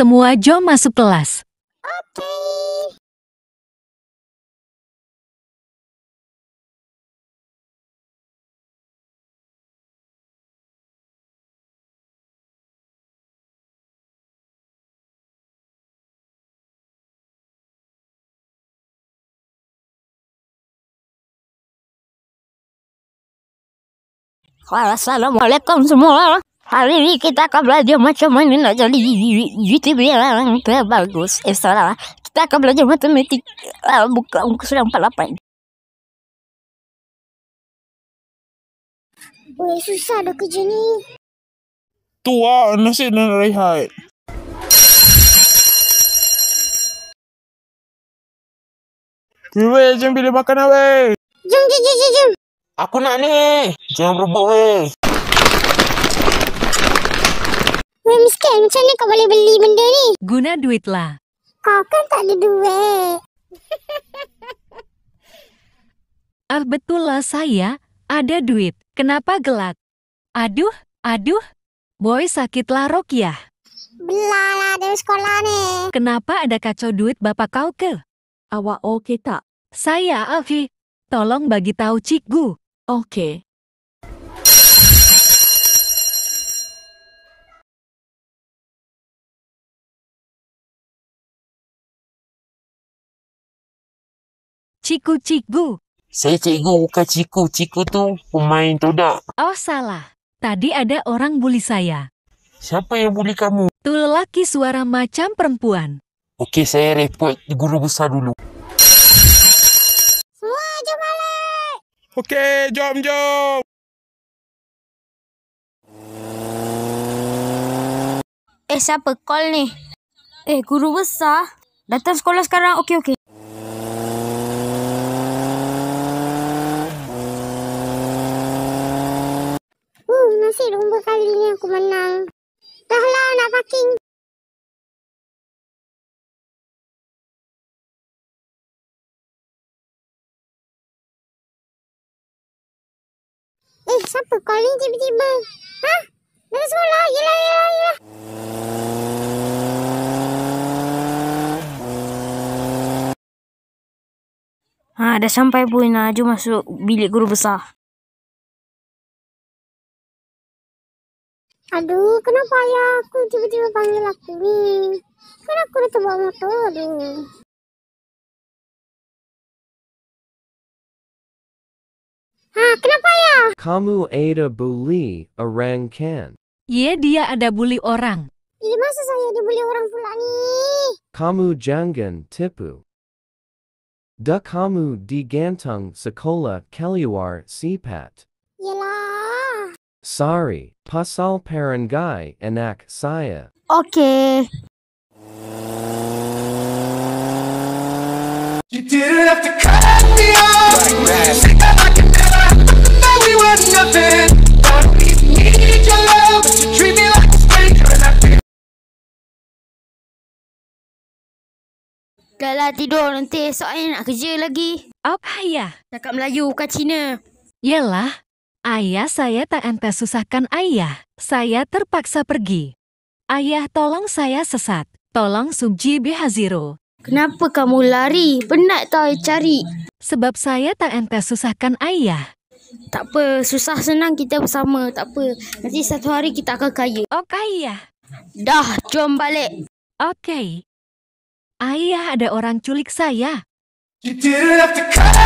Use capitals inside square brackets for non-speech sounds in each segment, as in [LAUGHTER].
Semua jom masuk kelas. Oke. Okay. Assalamualaikum semua. Hari ini kita akan belajar macam mana nak jadi YouTuber yang terbagus. Eh, salah. Lah. Kita akan belajar matematik. Uh, buka muka surat 48. Boleh susah dah kerja ni. Tua, ah, nasi dan rehat. Weh, jom pilih makanan, ah, weh. Jom, jom, jom, jom. Aku nak ni. Jom rebut, weh. Gue miskin, macam ni kau boleh beli benda ni? Guna duit lah. Kau kan tak ada duit. [LAUGHS] ah, betul lah saya. Ada duit. Kenapa gelak? Aduh, aduh. Boy sakit larok ya? Belalah dari sekolah nih. Kenapa ada kacau duit bapak kau ke? Awak oke okay tak? Saya Alfi. Tolong bagi tahu cikgu. Oke. Okay. Ciku Ciku. Saya cikgu bukan Ciku. Ciku tuh pemain todak. Oh salah. Tadi ada orang bully saya. Siapa yang bully kamu? Tuh lelaki suara macam perempuan. Oke, saya report guru besar dulu. Semua jom balik. Oke, jom jom. Eh, siapa call ni? Eh, guru besar. Datang sekolah sekarang. Okey, okey. aku menang. Dahlah nak parking. Eh, siapa calling tiba-tiba? Hah? Dari sekolah? Yelah, yelah, yelah. Ha, dah sampai pun. Ha, jom masuk bilik guru besar. Aduh, kenapa ya aku tiba-tiba panggil aku nih? Kan aku udah bawa motor, aduh. Hah, kenapa ya? Kamu ada bully orang kan? Iya, dia ada bully orang. Ini masa saya dibully orang pula nih? Kamu jangan tipu. Da kamu digantung sekolah keluar sipat. Sorry, pasal parangay anak saya. Okay. You didn't have to cut me off. Like that. I can never. Now we were nothing. Dah lah tidur nanti So, saya nak kerja lagi. Apa ya? Cakap Melayu bukan Cina. Yalah. Ayah saya tak ente susahkan ayah, saya terpaksa pergi. Ayah tolong saya sesat, tolong Subji Behaziro. Kenapa kamu lari? Penat tau cari. Sebab saya tak ente susahkan ayah. Tak apa, susah senang kita bersama, tak apa. Nanti satu hari kita akan kaya. Oh kaya. Dah, jom balik. Okey. Ayah ada orang culik saya. You didn't have to cut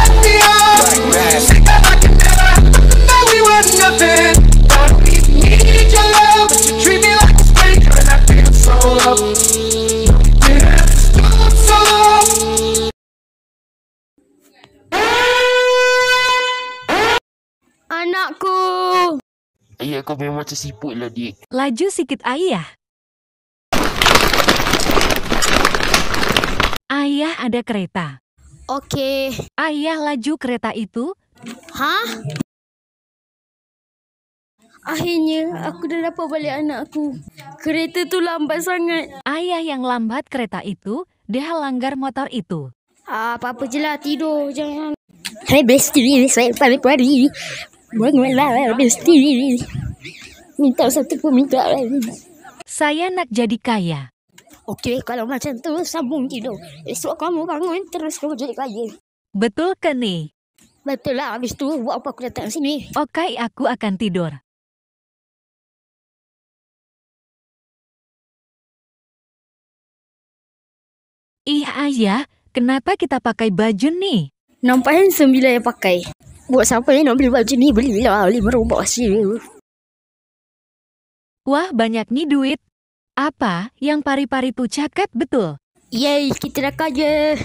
Anakku. Ayah kau memang macam siput lah, Dik. Laju sikit ayah. Ayah ada kereta. Oke. Okay. Ayah laju kereta itu. Hah? Akhirnya aku dah dapat balik anak aku. Kereta tu lambat sangat. Ayah yang lambat kereta itu, dia langgar motor itu. Ah, apa-apa je lah, tidur. Jangan. Hai bestiri, saya paling pari. Bangunlah, bestiri. Minta satu pun minta. Saya nak jadi kaya. Okey, kalau macam tu sambung tidur. Esok kamu bangun terus kamu jadi kaya. Betul ke ni? Betul lah, habis tu buat apa aku datang sini? Okey, aku akan tidur. Ih eh, ayah, kenapa kita pakai baju ni? Nampak handsome bila yang pakai. Buat siapa yang nak beli baju ni, belilah. Lima rumah sih. Wah, banyak ni duit. Apa yang pari-pari tu cakap betul? Yay, kita nak kaya.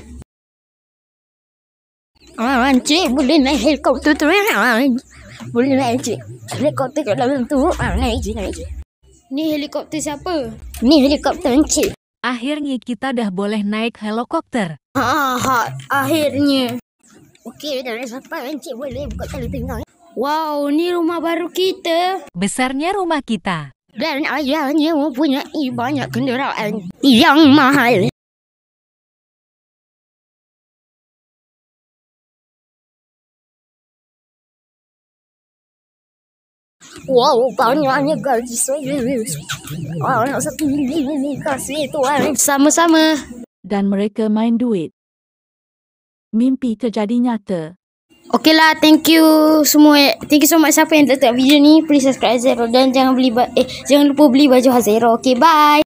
Ah, ah, Encik, boleh naik helikopter tu. Eh? Ah, ah, boleh naik, Encik. Helikopter kat dalam tu. Ah, naik, Encik, naik, Encik. Ni helikopter siapa? Ni helikopter, Encik. Akhirnya kita dah boleh naik helikopter. Haha, ha, ha, akhirnya. Okey, dah sampai. Encik boleh buka tali tengah. Eh. Wow, ni rumah baru kita. Besarnya rumah kita. Dan ayahnya mempunyai eh, banyak kenderaan yang mahal. Wow, banyaknya gaji saya. Ah, nak satu ini, ini, kasih tuan. Sama-sama. Dan mereka main duit. Mimpi terjadi nyata. Okay lah, thank you semua. Thank you so much siapa yang tengok video ni. Please subscribe Azero dan jangan beli eh jangan lupa beli baju hazero. Okay, bye.